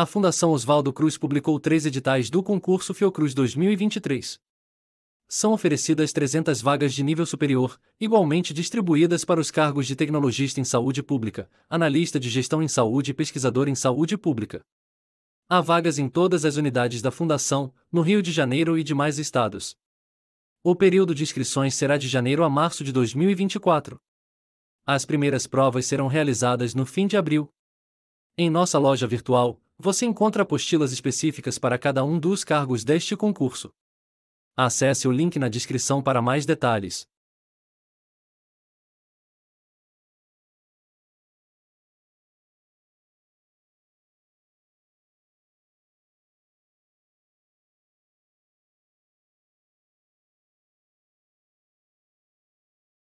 a Fundação Oswaldo Cruz publicou três editais do concurso Fiocruz 2023. São oferecidas 300 vagas de nível superior, igualmente distribuídas para os cargos de tecnologista em saúde pública, analista de gestão em saúde e pesquisador em saúde pública. Há vagas em todas as unidades da Fundação, no Rio de Janeiro e demais estados. O período de inscrições será de janeiro a março de 2024. As primeiras provas serão realizadas no fim de abril. Em nossa loja virtual, você encontra apostilas específicas para cada um dos cargos deste concurso. Acesse o link na descrição para mais detalhes.